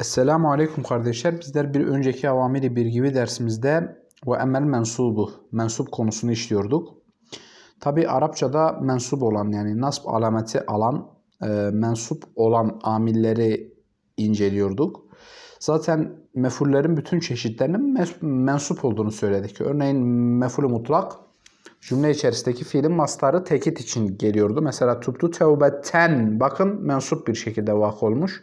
Esselamu Aleyküm kardeşler. Bizler bir önceki avamili gibi dersimizde ve emel mensubu, mensup konusunu işliyorduk. Tabi Arapçada mensup olan yani nasb alameti alan, e, mensup olan amilleri inceliyorduk. Zaten mefullerin bütün çeşitlerinin mensup olduğunu söyledik. Örneğin mefulü mutlak cümle içerisindeki fiilin mastarı tekit için geliyordu. Mesela tuttu tevbetten bakın mensup bir şekilde vak olmuş.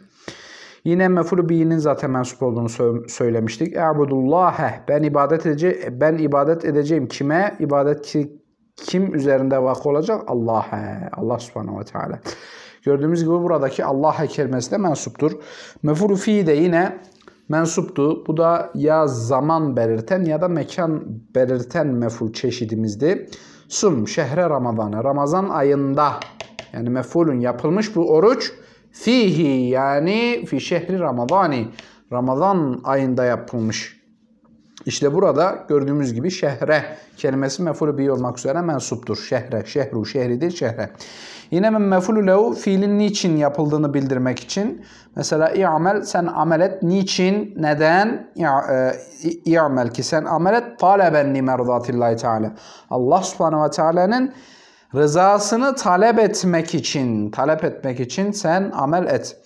Yine mef'ulü bi'nin zaten mensup olduğunu söylemiştik. E'budullâhe ben ibadet edeceğim ben ibadet edeceğim kime? İbadet ki kim üzerinde vakı olacak? Allah'a. Allah subhanahu ve teala. Gördüğümüz gibi buradaki Allah'a kelimesi de mensuptur. Mef'ulü fi de yine mensuptu. Bu da ya zaman belirten ya da mekan belirten meful çeşidimizdi. Sum şehre Ramazan'ı. Ramazan ayında yani mefulün yapılmış bu oruç Fihi yani fi şehri Ramazani. Ramazan ayında yapılmış. İşte burada gördüğümüz gibi şehre kelimesi mefulü bir olmak üzere mensuptur. Şehre, şehru, şehridir, şehre. Yine men mefulü lehu fiilin niçin yapıldığını bildirmek için. Mesela i'amel sen amel et. Niçin, neden? E, i'amel ki sen amel et. Taleben li merdatillahi teala. Allah subhanehu ve teala'nın Rızasını talep etmek için, talep etmek için sen amel et.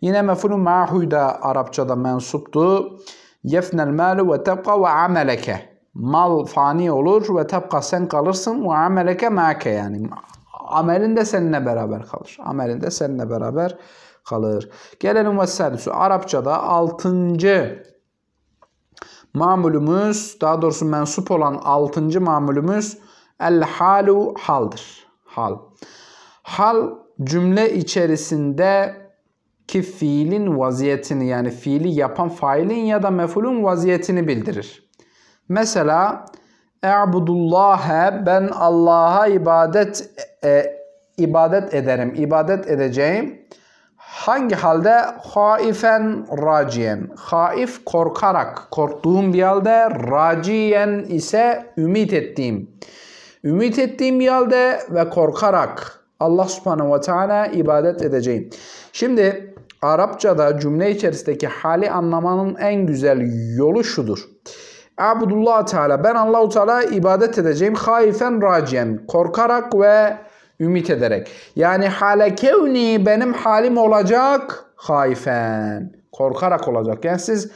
Yine mefulü mahu da Arapçada mensuptu. Yefnel malu ve tebka ve ameleke. Mal fani olur ve tebka sen kalırsın ve ameleke mâke yani. Amelin de seninle beraber kalır. Amelin de seninle beraber kalır. Gelelim ve servisü. Arapçada altıncı mamulümüz, daha doğrusu mensup olan altıncı mamulümüz El halu haldır. Hal. Hal cümle içerisinde ki fiilin vaziyetini yani fiili yapan failin ya da mefulun vaziyetini bildirir. Mesela E'budullâhe ben Allah'a ibadet e, ibadet ederim, ibadet edeceğim. Hangi halde? Haifen raciyen. Haif korkarak, korktuğum bir halde. Raciyen ise ümit ettiğim. Ümit ettiğim bir halde ve korkarak Allah subhanehu ve teala ibadet edeceğim. Şimdi Arapçada cümle içerisindeki hali anlamanın en güzel yolu şudur. Abdullah Teala ben Allahu Teala ibadet edeceğim haifen raciyen korkarak ve ümit ederek. Yani hale kevni benim halim olacak haifen korkarak olacak. Yani siz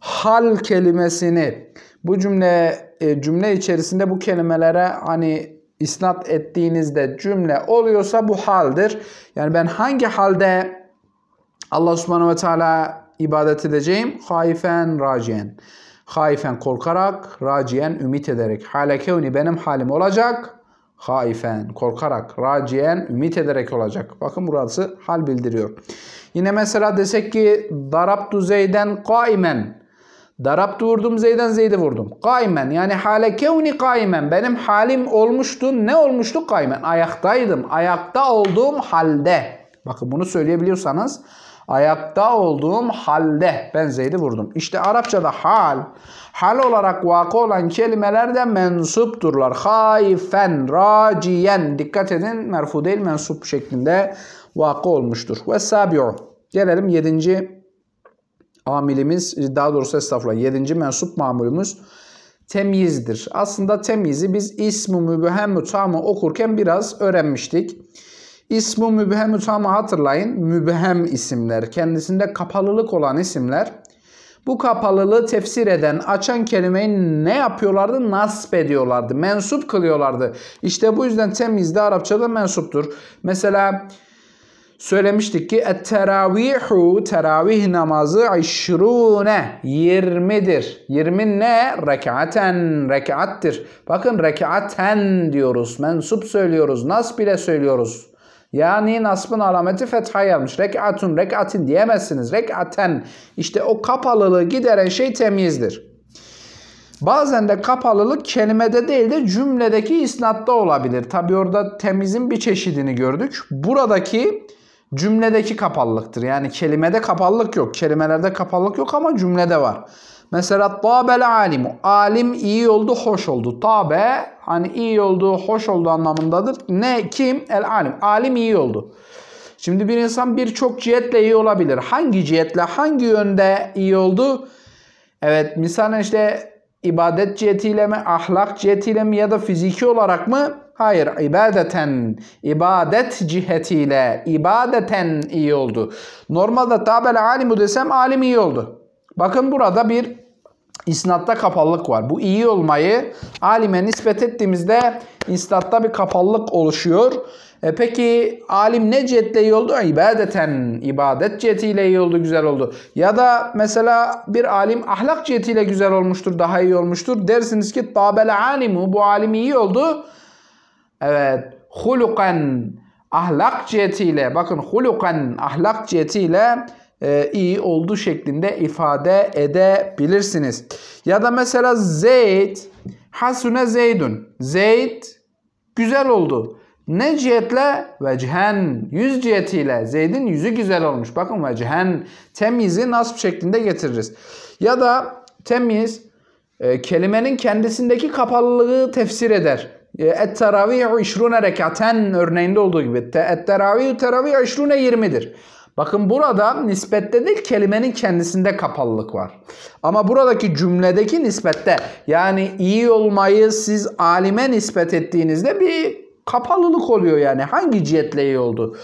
hal kelimesini bu cümle e, cümle içerisinde bu kelimelere hani isnat ettiğinizde cümle oluyorsa bu haldir. Yani ben hangi halde Allah subhanahu ve teala ibadet edeceğim? Haifen raciyen. Haifen korkarak, raciyen ümit ederek. Hale kevni benim halim olacak. Haifen korkarak, raciyen ümit ederek olacak. Bakın burası hal bildiriyor. Yine mesela desek ki darabtu zeyden kaimen. Darap vurdum Zeyden Zeyd'i vurdum. Kaymen yani hale kevni kaymen. Benim halim olmuştu. Ne olmuştu kaymen? Ayaktaydım. Ayakta olduğum halde. Bakın bunu söyleyebiliyorsanız. Ayakta olduğum halde ben Zeyd'i vurdum. İşte Arapçada hal, hal olarak vakı olan kelimeler de mensupturlar. Haifen, raciyen. Dikkat edin merfu değil mensup şeklinde vakı olmuştur. Ve sabi'u. Gelelim yedinci amilimiz daha doğrusu estağfurullah 7. mensup mamulümüz temyizdir. Aslında temyizi biz ismu mübhemü tamı okurken biraz öğrenmiştik. İsmu mübhemü tamı hatırlayın. Mübhem isimler. Kendisinde kapalılık olan isimler. Bu kapalılığı tefsir eden, açan kelimeyi ne yapıyorlardı? Nasp ediyorlardı. Mensup kılıyorlardı. İşte bu yüzden temyiz de Arapçada mensuptur. Mesela Söylemiştik ki teravihu teravih namazı aşrune 20'dir. 20 ne? Rekaten rekattir. Bakın rekaten diyoruz. Mensup söylüyoruz. Nas bile söylüyoruz. Yani nasbın alameti fetha yapmış. Rekatun rekatin diyemezsiniz. Rekaten işte o kapalılığı gideren şey temizdir. Bazen de kapalılık kelimede değil de cümledeki isnatta olabilir. Tabi orada temizin bir çeşidini gördük. Buradaki Cümledeki kapallıktır. Yani kelimede kapallık yok. Kelimelerde kapallık yok ama cümlede var. Mesela tabel alimu. Alim iyi oldu, hoş oldu. Tabe hani iyi oldu, hoş oldu anlamındadır. Ne kim? El alim. Alim iyi oldu. Şimdi bir insan birçok cihetle iyi olabilir. Hangi cihetle, hangi yönde iyi oldu? Evet, misal işte ibadet cihetiyle mi, ahlak cihetiyle mi ya da fiziki olarak mı? Hayır, ibadeten, ibadet cihetiyle, ibadeten iyi oldu. Normalde tabel alimu desem alim iyi oldu. Bakın burada bir isnatta kapallık var. Bu iyi olmayı alime nispet ettiğimizde isnatta bir kapallık oluşuyor. E peki alim ne cihetle iyi oldu? İbadeten, ibadet cihetiyle iyi oldu, güzel oldu. Ya da mesela bir alim ahlak cihetiyle güzel olmuştur, daha iyi olmuştur. Dersiniz ki tabel alimu, bu alim iyi oldu. Evet. Hulukan ahlak cihetiyle bakın hulukan ahlak cihetiyle e, iyi oldu şeklinde ifade edebilirsiniz. Ya da mesela Zeyd hasune Zeydun. Zeyd güzel oldu. Ne cihetle? Vecihen. Yüz cihetiyle. Zeyd'in yüzü güzel olmuş. Bakın vecihen. Temizi nasb şeklinde getiririz. Ya da temiz e, kelimenin kendisindeki kapalılığı tefsir eder. E, et teravih 20 rekaten örneğinde olduğu gibi. Et teravih teravih 20 20'dir. Bakın burada nispette değil kelimenin kendisinde kapalılık var. Ama buradaki cümledeki nispette yani iyi olmayı siz alime nispet ettiğinizde bir kapalılık oluyor yani. Hangi cihetle iyi oldu?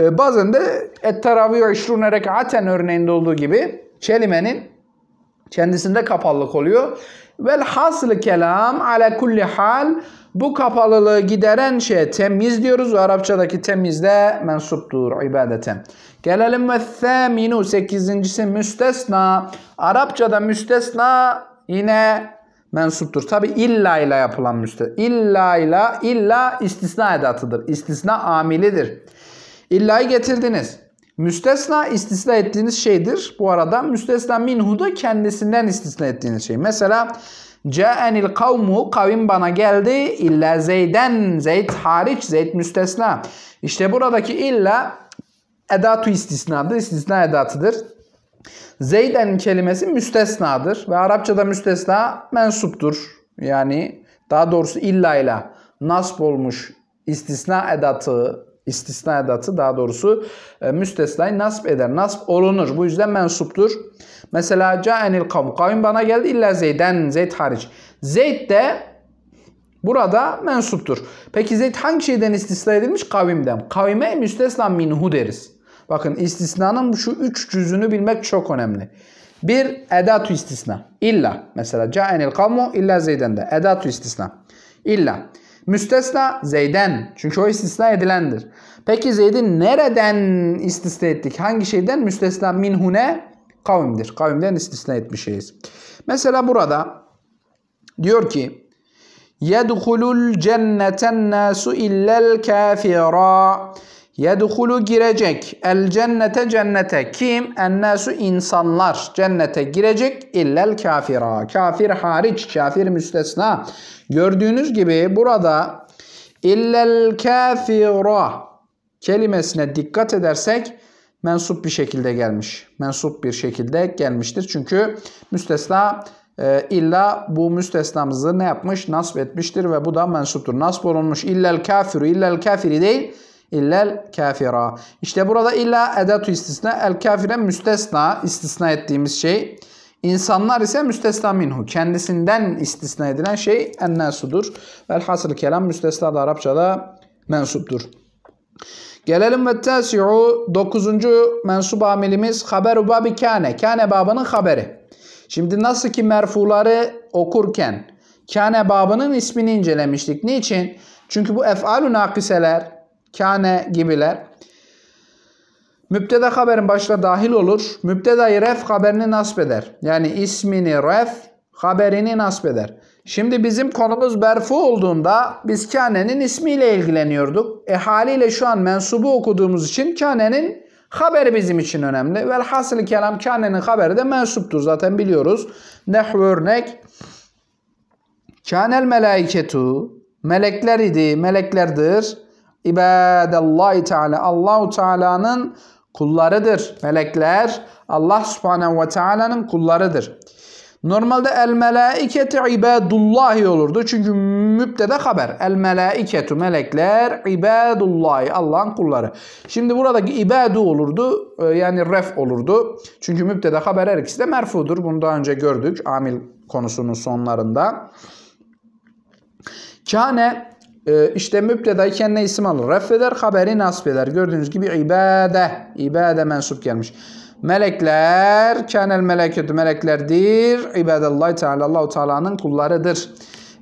Ee, bazen de et teravih işrune rekaten örneğinde olduğu gibi kelimenin kendisinde kapalılık oluyor hasıl kelam ala kulli hal bu kapalılığı gideren şey temiz diyoruz. Arapçadaki temiz de mensuptur ibadete. Gelelim ve thaminu sekizincisi müstesna. Arapçada müstesna yine mensuptur. Tabi illa ile yapılan müstesna. İlla ile illa istisna edatıdır. İstisna amilidir. İlla'yı getirdiniz. Müstesna istisna ettiğiniz şeydir. Bu arada müstesna minhu da kendisinden istisna ettiğiniz şey. Mesela Ca'enil kavmu kavim bana geldi illa zeyden zeyd hariç zeyd müstesna. İşte buradaki illa edatu istisnadır. İstisna edatıdır. Zeyden kelimesi müstesnadır ve Arapçada müstesna mensuptur. Yani daha doğrusu illa ile nasb olmuş istisna edatı istisna edatı daha doğrusu e, müstesnayı nasp eder. Nasp olunur. Bu yüzden mensuptur. Mesela caenil kavm. Kavim bana geldi illa Zeyden. Zeyd hariç. Zeyd de burada mensuptur. Peki Zeyd hangi şeyden istisna edilmiş? Kavimden. Kavime müstesna minhu deriz. Bakın istisnanın şu üç cüzünü bilmek çok önemli. Bir edatu istisna. İlla. Mesela caenil kavmu illa Zeyden de. Edatu istisna. İlla. Müstesna Zeyden. Çünkü o istisna edilendir. Peki Zeyd'i nereden istisna ettik? Hangi şeyden? Müstesna minhune kavimdir. Kavimden istisna etmişiz. Mesela burada diyor ki يَدْخُلُ الْجَنَّةَ النَّاسُ اِلَّا الْكَافِرَا Yedhulu girecek. El cennete cennete. Kim? Ennesu insanlar. Cennete girecek. İllel kafira. Kafir hariç. Kafir müstesna. Gördüğünüz gibi burada illel kafira kelimesine dikkat edersek mensup bir şekilde gelmiş. Mensup bir şekilde gelmiştir. Çünkü müstesna e, illa bu müstesnamızı ne yapmış? Nasb etmiştir ve bu da mensuptur. Nasb olunmuş. İllel kafiru, illel kafiri değil illel kafira. İşte burada illa edatü istisna el kafire müstesna istisna ettiğimiz şey. İnsanlar ise müstesna minhu. Kendisinden istisna edilen şey ennasudur. Velhasıl kelam müstesna da Arapçada mensuptur. Gelelim ve tasi'u 9. mensup amilimiz haberu babi kâne. Kâne babının haberi. Şimdi nasıl ki merfuları okurken kâne babının ismini incelemiştik. Niçin? Çünkü bu ef'alü nakiseler Kane gibiler. Müpteda haberin başına dahil olur. Müptedayı ref haberini nasip eder. Yani ismini ref haberini nasip eder. Şimdi bizim konumuz berfu olduğunda biz Kane'nin ismiyle ilgileniyorduk. E haliyle şu an mensubu okuduğumuz için Kane'nin haberi bizim için önemli. Ve Velhasıl kelam Kane'nin haberi de mensuptur zaten biliyoruz. Nehv örnek. Kanel melaiketu melekler idi, meleklerdir. İbadallahi Teala Allahu Teala'nın kullarıdır. Melekler Allah Subhanahu ve Teala'nın kullarıdır. Normalde el melaiketi ibadullahi olurdu. Çünkü müptede haber. El melaiketu melekler ibadullahi Allah'ın kulları. Şimdi buradaki ibadu olurdu. E, yani ref olurdu. Çünkü müptede haber her ikisi de merfudur. Bunu daha önce gördük amil konusunun sonlarında. Kâne e, işte müpteda ne isim alır. Reffeder, haberi nasip eder. Gördüğünüz gibi ibade. İbade mensup gelmiş. Melekler, kânel meleketü meleklerdir. İbadellahi Teala, Allahu Teala'nın kullarıdır.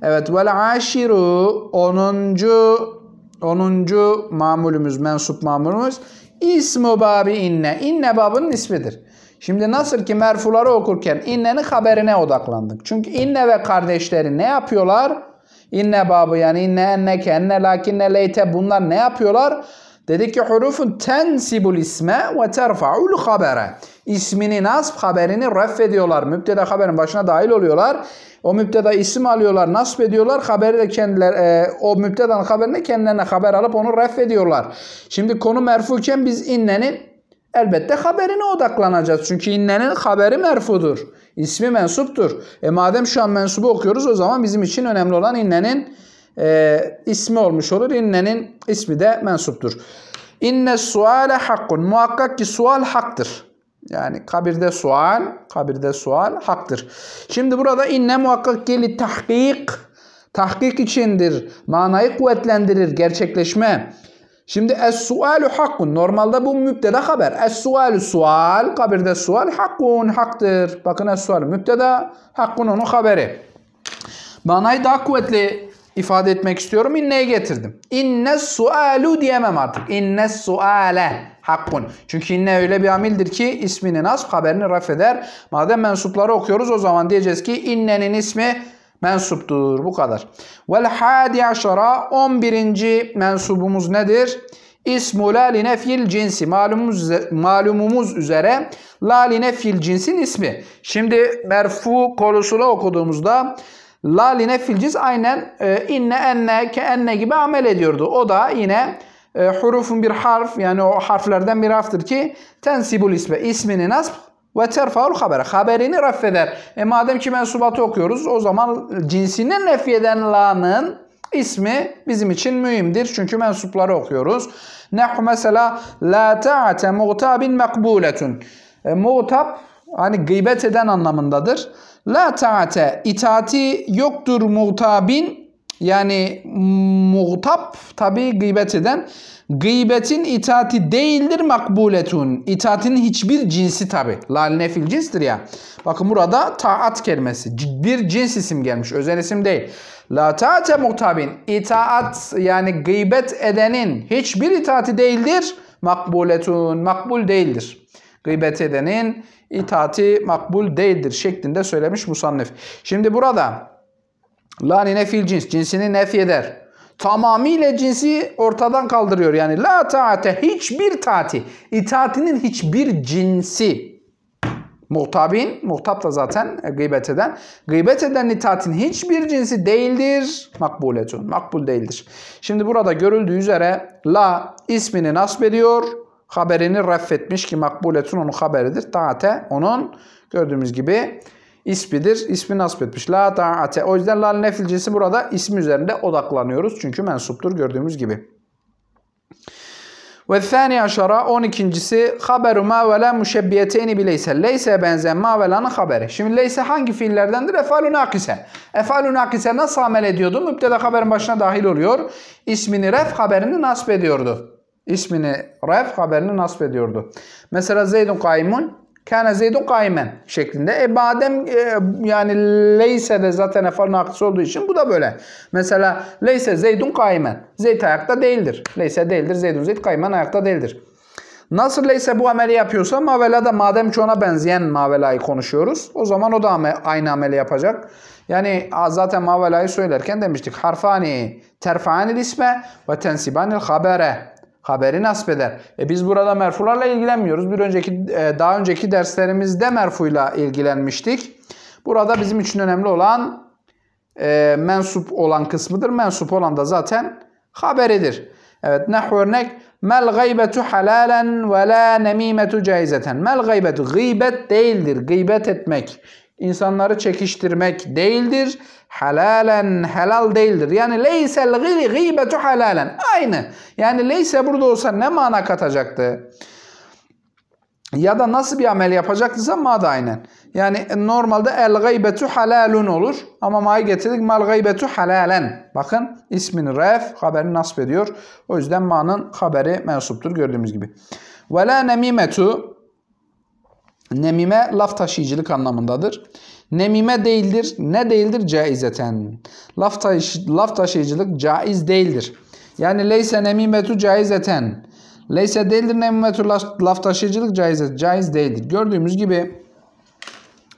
Evet, vel aşiru, onuncu, onuncu mamulümüz, mensup mamulümüz. İsmu babi inne. inne babının ismidir. Şimdi nasıl ki merfuları okurken innenin haberine odaklandık. Çünkü inne ve kardeşleri ne yapıyorlar? İnne babı yani inne enneke enne lakinne leyte bunlar ne yapıyorlar? Dedik ki hurufun tensibul isme ve terfaul habere. İsmini nasb haberini ref ediyorlar. Mübdeda haberin başına dahil oluyorlar. O mübdeda isim alıyorlar, nasb ediyorlar. Haberi de kendiler, e, o mübdedanın haberini kendilerine haber alıp onu ref ediyorlar. Şimdi konu merfuken biz innenin Elbette haberine odaklanacağız. Çünkü innenin haberi merfudur. İsmi mensuptur. E madem şu an mensubu okuyoruz o zaman bizim için önemli olan innenin e, ismi olmuş olur. İnnenin ismi de mensuptur. İnne suale hakkun. Muhakkak ki sual haktır. Yani kabirde sual, kabirde sual haktır. Şimdi burada inne muhakkak geli tahkik, tahkik içindir. Manayı kuvvetlendirir, gerçekleşme. Şimdi es-sualu hakkun. Normalde bu mübdeda haber. Es-sualu sual. Kabirde sual hakkun haktır. Bakın es-sual mübdeda hakkun onun haberi. Manayı daha kuvvetli ifade etmek istiyorum. İnne'yi getirdim. İnne sualu diyemem artık. İnne suale hakkun. Çünkü inne öyle bir amildir ki isminin nasb haberini raf eder. Madem mensupları okuyoruz o zaman diyeceğiz ki innenin ismi mensuptur. Bu kadar. Vel hadi aşara 11. mensubumuz nedir? İsmu la linefil cinsi. Malumumuz, malumumuz üzere la linefil cinsin ismi. Şimdi merfu kolusunu okuduğumuzda la linefil cins aynen e, inne enne ke enne gibi amel ediyordu. O da yine e, hurufun bir harf yani o harflerden bir harftir ki tensibul isme. ismini nasb ve terfaul habere. Haberini raffeder. E madem ki mensubatı okuyoruz o zaman cinsini nefyeden la'nın ismi bizim için mühimdir. Çünkü mensupları okuyoruz. Nehu mesela la ta'ate mu'tabin makbuletun. E, mu'tab hani gıybet eden anlamındadır. La ta'ate itaati yoktur mu'tabin yani muhtap tabi gıybet eden. Gıybetin itaati değildir makbuletun. İtaatin hiçbir cinsi tabi. Lal nefil cinstir ya. Bakın burada taat kelimesi. Bir cins isim gelmiş. Özel isim değil. La taate muhtabin. İtaat yani gıybet edenin hiçbir itaati değildir. Makbuletun. Makbul değildir. Gıybet edenin itaati makbul değildir şeklinde söylemiş musannif. Şimdi burada Lanine nefil cins. Cinsini nefi eder. Tamamıyla cinsi ortadan kaldırıyor. Yani la taate hiçbir taati. İtaatinin hiçbir cinsi. Muhtabin, muhtap da zaten gıybet eden. Gıybet eden itaatin hiçbir cinsi değildir. Makbuletun, makbul değildir. Şimdi burada görüldüğü üzere la ismini nasb ediyor. Haberini reffetmiş ki makbuletun onun haberidir. Taate onun gördüğümüz gibi ismidir. İsmi nasip etmiş. La ta'ate. O yüzden la nefil cinsi burada ismi üzerinde odaklanıyoruz. Çünkü mensuptur gördüğümüz gibi. Ve thani aşara on ikincisi haberu ma ve la müşebbiyeteyni bileyse. Leyse benzeyen ma ve lanın haberi. Şimdi leyse hangi fiillerdendir? Efalü nakise. Efalü nakise nasıl amel ediyordu? Müptede haberin başına dahil oluyor. İsmini ref haberini nasip ediyordu. İsmini ref haberini nasip ediyordu. Mesela Zeydun kaimun Kana zeydun kaymen şeklinde. E badem e, yani leyse de zaten efarın akısı olduğu için bu da böyle. Mesela leyse zeydun kaymen. zeyt ayakta değildir. Leyse değildir. Zeydun zeyt kaymen ayakta değildir. Nasıl leyse bu ameli yapıyorsa mavela da madem ki ona benzeyen mavelayı konuşuyoruz. O zaman o da aynı ameli yapacak. Yani zaten mavelayı söylerken demiştik. Harfani terfani isme ve tensibani habere haberi nasip eder. E biz burada merfularla ilgilenmiyoruz. Bir önceki e, daha önceki derslerimizde merfuyla ilgilenmiştik. Burada bizim için önemli olan e, mensup olan kısmıdır. Mensup olan da zaten haberidir. Evet Ne örnek mel gaybetu halalen ve la nemimetu caizeten. Mel gaybet gıybet değildir. Gıybet etmek, insanları çekiştirmek değildir halalen helal değildir. Yani leysel gıybetu halalen. Aynı. Yani leyse burada olsa ne mana katacaktı? Ya da nasıl bir amel yapacaktıysa ama da aynen. Yani normalde el gıybetu halalun olur. Ama ma'yı getirdik mal gıybetu halalen. Bakın ismin ref haberi nasip ediyor. O yüzden ma'nın haberi mensuptur gördüğümüz gibi. Ve la nemimetu Nemime laf taşıyıcılık anlamındadır. Nemime değildir. Ne değildir? Caizeten. Laf, taş laf taşıyıcılık caiz değildir. Yani leyse nemimetu caizeten. Leyse değildir nemimetu laf taşıyıcılık caiz, caiz değildir. Gördüğümüz gibi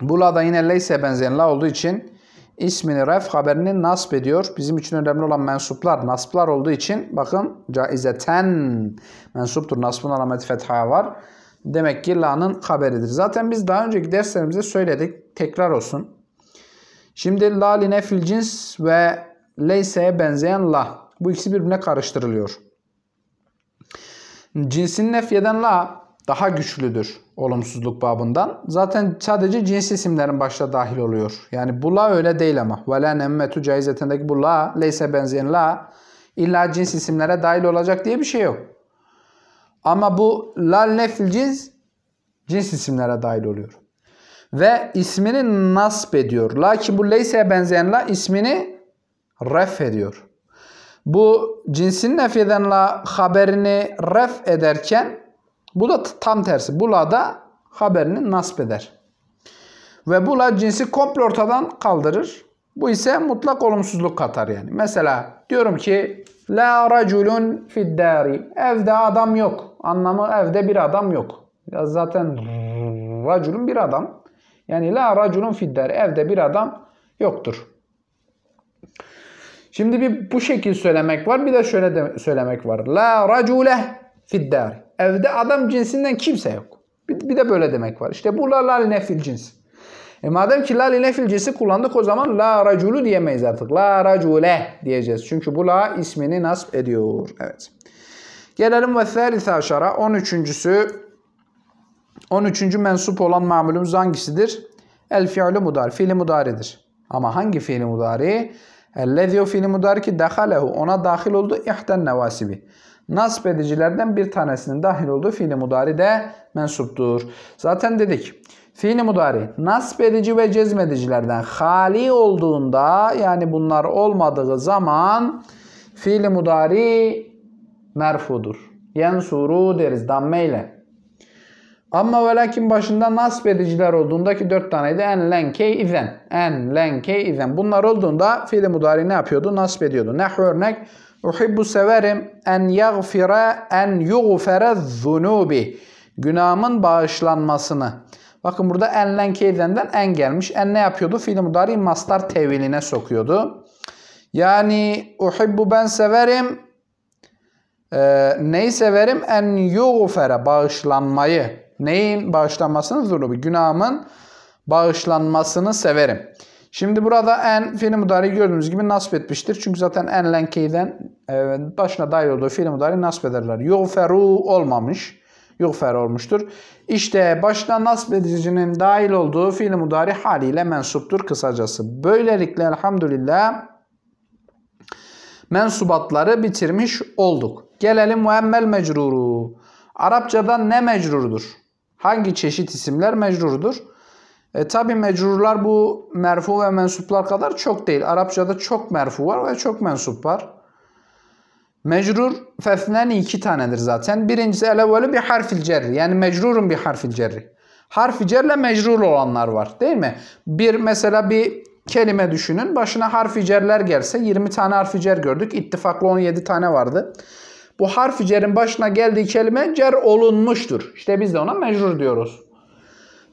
bu la da yine leyse benzeyen la olduğu için ismini ref haberini nasp ediyor. Bizim için önemli olan mensuplar, nasplar olduğu için bakın caizeten mensuptur. Nasbın alameti fetha var. Demek ki la'nın haberidir. Zaten biz daha önceki derslerimizde söyledik. Tekrar olsun. Şimdi la li nefil cins ve leyse'ye benzeyen la. Bu ikisi birbirine karıştırılıyor. Cinsin nefyeden la daha güçlüdür olumsuzluk babından. Zaten sadece cins isimlerin başta dahil oluyor. Yani bu la öyle değil ama. Ve la nemmetu bu la, leyse benzeyen la illa cins isimlere dahil olacak diye bir şey yok. Ama bu lal nefil cins cins isimlere dahil oluyor. Ve ismini nasp ediyor. Lakin bu leyseye benzeyen la ismini ref ediyor. Bu cinsin nefiden la haberini ref ederken bu da tam tersi. Bu la da haberini nasp eder. Ve bu la cinsi komple ortadan kaldırır. Bu ise mutlak olumsuzluk katar yani. Mesela diyorum ki La raculun fiddari. Evde adam yok. Anlamı evde bir adam yok. Ya zaten raculun bir adam. Yani la raculun fiddari. Evde bir adam yoktur. Şimdi bir bu şekil söylemek var. Bir de şöyle de söylemek var. La racule fiddari. Evde adam cinsinden kimse yok. Bir, bir de böyle demek var. İşte bu la la nefil cinsi? E madem ki la linefil cinsi kullandık o zaman la raculu diyemeyiz artık. La racule diyeceğiz. Çünkü bu la ismini nasip ediyor. Evet. Gelelim ve thalitha aşara. 13.sü 13. mensup olan mamulümüz hangisidir? El fi'lu mudar. Fiili mudaridir. Ama hangi fiili mudari? Ellezio fiili mudari ki dehalehu. Ona dahil oldu İhten nevasibi nasip edicilerden bir tanesinin dahil olduğu fiili mudari de mensuptur. Zaten dedik fiili mudari nasip edici ve cezmedicilerden hali olduğunda yani bunlar olmadığı zaman fiili mudari merfudur. Yensuru deriz damme ile. Ama ve lakin başında nasip ediciler olduğundaki dört taneydi. En lenke izen. En lenke izen. Bunlar olduğunda fiili mudari ne yapıyordu? Nasip ediyordu. Ne örnek? Uhibbu severim en yagfire en yugfere zunubi. Günahımın bağışlanmasını. Bakın burada enlen keydenden en gelmiş. En ne yapıyordu? Fiil mudari mastar teviline sokuyordu. Yani uhibbu ben severim. Ee, neyi severim? En yugfere bağışlanmayı. Neyin bağışlanmasını? Zunubi. Günahımın bağışlanmasını severim. Şimdi burada en fiil mudari gördüğünüz gibi nasip etmiştir. Çünkü zaten en lenkeyden başına dahil olduğu fiil mudari nasip ederler. Yuğferu olmamış. Yuğfer olmuştur. İşte başına nasip edicinin dahil olduğu fiil mudari haliyle mensuptur kısacası. Böylelikle elhamdülillah mensubatları bitirmiş olduk. Gelelim muemmel mecruru. Arapçada ne mecrurdur? Hangi çeşit isimler mecrurdur? E, tabi mecrurlar bu merfu ve mensuplar kadar çok değil. Arapçada çok merfu var ve çok mensup var. Mecrur fesneni iki tanedir zaten. Birincisi elevveli bir harfil cerri. Yani mecrurun bir harfil cerri. Harfi cerle mecrur olanlar var değil mi? Bir mesela bir kelime düşünün. Başına harfi cerler gelse 20 tane harfi cer gördük. İttifaklı 17 tane vardı. Bu harfi cerin başına geldiği kelime cer olunmuştur. İşte biz de ona mecrur diyoruz.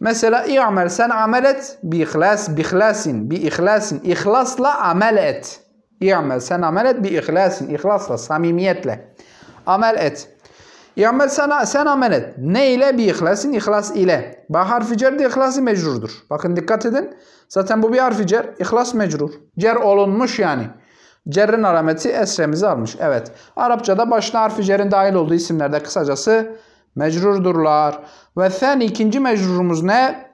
Mesela i'mel sen amel et bi ihlas bi ihlasin bi ihlasin ihlasla amel et. İ'mel sen amel et bi ihlasin ihlasla samimiyetle amel et. İ'mel sen, sen amel et. Ne ile? Bi ihlasin ihlas ile. Ba harfi cer de ihlası mecrurdur. Bakın dikkat edin. Zaten bu bir harfi cer. İhlas mecrur. Cer olunmuş yani. Cerrin alameti esremizi almış. Evet. Arapçada başına harfi cerin dahil olduğu isimlerde kısacası mecrurdurlar. Ve sen ikinci mecrurumuz ne?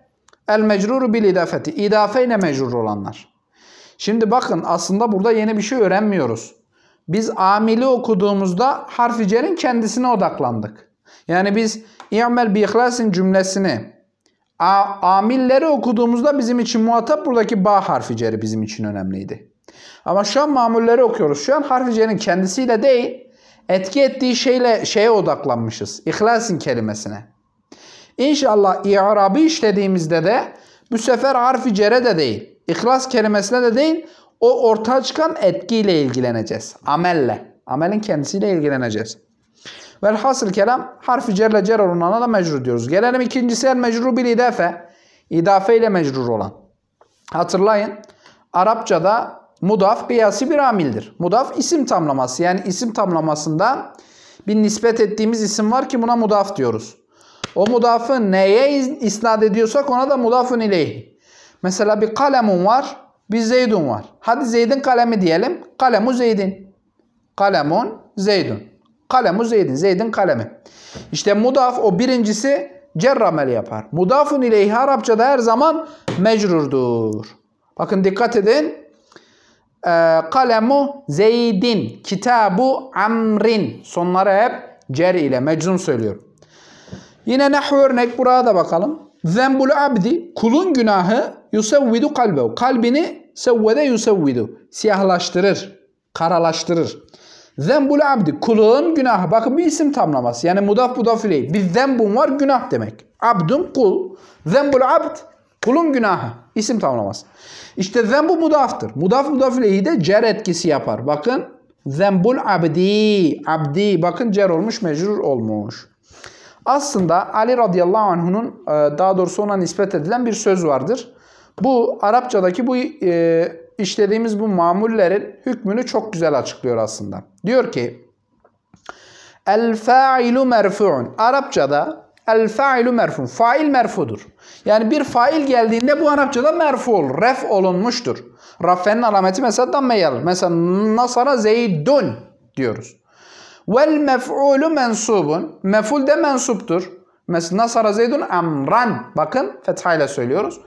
El mecruru bil idafeti. İdafeyle mecrur olanlar. Şimdi bakın aslında burada yeni bir şey öğrenmiyoruz. Biz amili okuduğumuzda harfi cerin kendisine odaklandık. Yani biz i'mel bi ihlasin cümlesini amilleri okuduğumuzda bizim için muhatap buradaki ba harfi ceri bizim için önemliydi. Ama şu an mamulleri okuyoruz. Şu an harfi cerin kendisiyle değil etki ettiği şeyle şeye odaklanmışız. İhlasin kelimesine. İnşallah i'rabı işlediğimizde de bu sefer harfi cere de değil. İhlas kelimesine de değil. O ortaya çıkan etkiyle ilgileneceğiz. Amelle. Amelin kendisiyle ilgileneceğiz. Velhasıl kelam harfi cerle cer olunana da mecrur diyoruz. Gelelim ikincisi el mecrur bil idafe. İdafe ile mecrur olan. Hatırlayın Arapçada Mudaf kıyasi bir amildir. Mudaf isim tamlaması. Yani isim tamlamasında bir nispet ettiğimiz isim var ki buna mudaf diyoruz. O mudafı neye isnat ediyorsak ona da mudafun ileyh. Mesela bir kalemun var, bir zeydun var. Hadi zeydin kalemi diyelim. Kalemu zeydin. Kalemun zeydun. Kalemu zeydin. Zeydin kalemi. İşte mudaf o birincisi cerramel yapar. Mudafun ileyhi Arapçada her zaman mecrurdur. Bakın dikkat edin. Ee, kalemu zeydin, kitabu amrin. Sonları hep cer ile meczun söylüyorum. Yine nehu örnek buraya da bakalım. Zembul abdi, kulun günahı yusevvidu kalbehu. Kalbini sevvede yusevvidu. Siyahlaştırır, karalaştırır. Zembul abdi, kulun günahı. Bakın bir isim tamlaması. Yani mudaf mudaf ileyh. Bir zembun var, günah demek. Abdun kul. Zembul abd, Kulun günahı. İsim tamlaması. İşte zembu mudaftır. Mudaf mudaf lehi de cer etkisi yapar. Bakın zembul abdi. Abdi. Bakın cer olmuş mecrur olmuş. Aslında Ali radıyallahu anh'unun e, daha doğrusu ona nispet edilen bir söz vardır. Bu Arapçadaki bu e, işlediğimiz bu mamullerin hükmünü çok güzel açıklıyor aslında. Diyor ki El fa'ilu merfu'un. Arapçada El failu merfun. Fail merfudur. Yani bir fail geldiğinde bu Arapçada merfu olur. Ref olunmuştur. Raffenin alameti mesela damme gelir. Mesela nasara zeydun diyoruz. Vel mef'ulu mensubun. Mef'ul de mensuptur. Mesela nasara zeydun amran. Bakın fethayla söylüyoruz.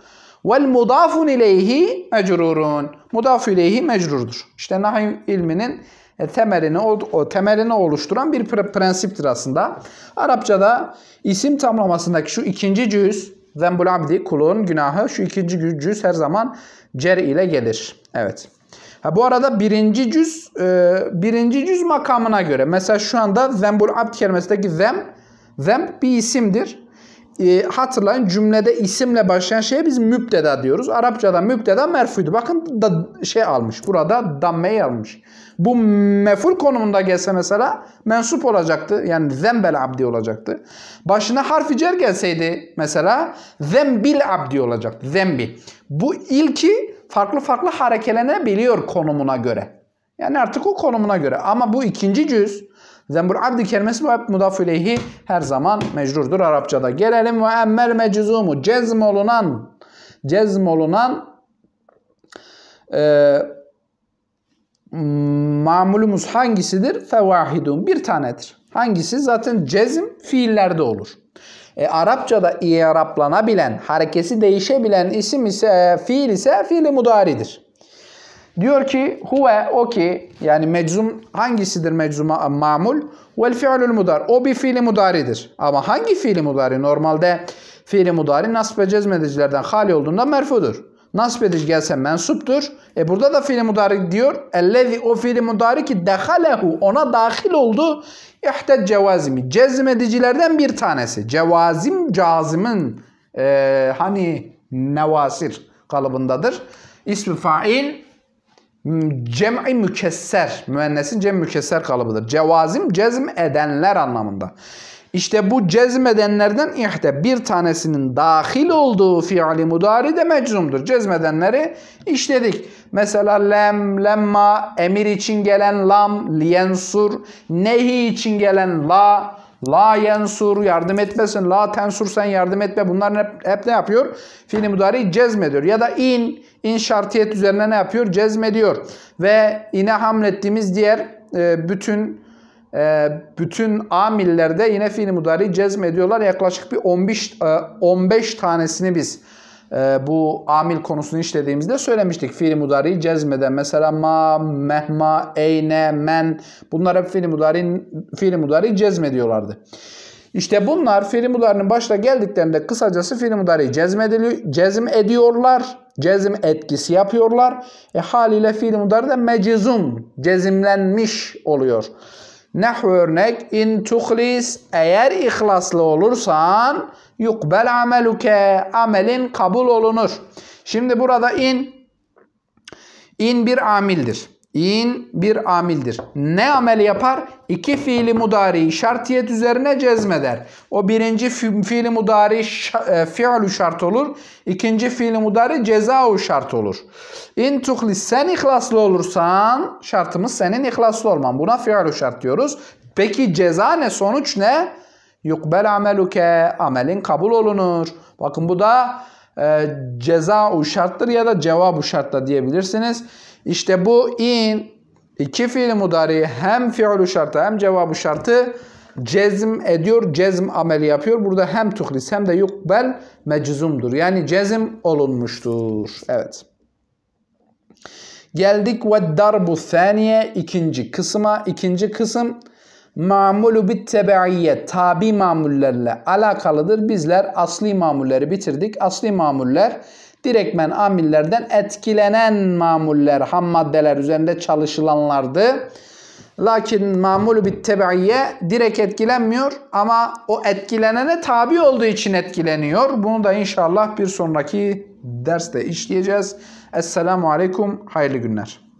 Vel mudafun ileyhi mecrurun. Mudaf ileyhi mecrurdur. İşte nahi ilminin e, temelini o temelini oluşturan bir prensiptir aslında. Arapçada isim tamlamasındaki şu ikinci cüz zembul abdi kulun günahı şu ikinci cüz her zaman cer ile gelir. Evet. Ha, bu arada birinci cüz e, birinci cüz makamına göre mesela şu anda zembul abd kelimesindeki zem zem bir isimdir e, hatırlayın cümlede isimle başlayan şeye biz müpteda diyoruz. Arapçada müpteda merfuydu. Bakın da şey almış. Burada dammeyi almış. Bu meful konumunda gelse mesela mensup olacaktı. Yani zembel abdi olacaktı. Başına harfi cer gelseydi mesela zembil abdi olacaktı. Zembi. Bu ilki farklı farklı harekelenebiliyor konumuna göre. Yani artık o konumuna göre. Ama bu ikinci cüz Zembur abdi kelimesi ve mudaf ileyhi her zaman mecrurdur Arapçada. Gelelim ve emmel meczumu cezm olunan cezm olunan e, mamulumuz hangisidir? Fevahidun bir tanedir. Hangisi? Zaten cezm fiillerde olur. E, Arapçada Araplanabilen harekesi değişebilen isim ise, fiil ise fiili mudaridir. Diyor ki huve o ki yani meczum hangisidir meczuma mamul? Vel fi'lul mudar. O bir fiili mudaridir. Ama hangi fiili mudari? Normalde fiili mudari nasb ve cezmedicilerden hali olduğunda merfudur. Nasb edici gelse mensuptur. E burada da fiili mudari diyor. Ellezi o fiili mudari ki dehalehu ona dahil oldu. İhted cevazimi. Cezmedicilerden bir tanesi. Cevazim cazimin e, hani nevasir kalıbındadır. İsmi fail Hmm, cem'i mükesser, müennesin cem mükesser kalıbıdır. Cevazim cezm edenler anlamında. İşte bu cezm edenlerden ihde bir tanesinin dahil olduğu fiili mudari de meczumdur. Cezmedenleri işledik. Mesela lem, lemma, emir için gelen lam, liyensur, nehi için gelen la, La yensur yardım etmesin. La tensur sen yardım etme. Bunlar hep, hep ne yapıyor? Fiili mudari ediyor Ya da in in şartiyet üzerine ne yapıyor? Cezmediyor. Ve ine hamlettiğimiz diğer e, bütün e, bütün amillerde yine fiil mudari cezmediyorlar. Yaklaşık bir 15 e, 15 tanesini biz e, bu amil konusunu işlediğimizde söylemiştik. Fiil mudari cezmede mesela ma, mehma, eyne, men bunlar hep fiil mudari fiil mudari cezmediyorlardı. diyorlardı. İşte bunlar fiil başta geldiklerinde kısacası fiil mudari cezm ediyorlar. Cezim etkisi yapıyorlar. E, haliyle fiil mudari de meczum, cezimlenmiş oluyor. Nehu örnek in tuhlis eğer ihlaslı olursan yukbel ameluke amelin kabul olunur. Şimdi burada in in bir amildir. İn bir amildir. Ne amel yapar? İki fiili mudari şartiyet üzerine cezmeder. O birinci fiili mudari e, fiilü şart olur. İkinci fiili mudari ceza şart olur. İn tuhlis sen ihlaslı olursan şartımız senin ihlaslı olman. Buna fiilü şart diyoruz. Peki ceza ne? Sonuç ne? Yukbel ameluke amelin kabul olunur. Bakın bu da e, cezau şarttır ya da cevabu şartta diyebilirsiniz. İşte bu in iki fiil mudari hem fiilü şartı hem cevabı şartı cezm ediyor, cezm ameli yapıyor. Burada hem tuhlis hem de yukbel meczumdur. Yani cezm olunmuştur. Evet. Geldik ve darbu saniye ikinci kısma. ikinci kısım mamulu bit tebaiye tabi mamullerle alakalıdır. Bizler asli mamulleri bitirdik. Asli mamuller Direktmen amillerden etkilenen mamuller, ham maddeler üzerinde çalışılanlardı. Lakin mamulu bir tebaiye direkt etkilenmiyor ama o etkilenene tabi olduğu için etkileniyor. Bunu da inşallah bir sonraki derste işleyeceğiz. Esselamu Aleyküm, hayırlı günler.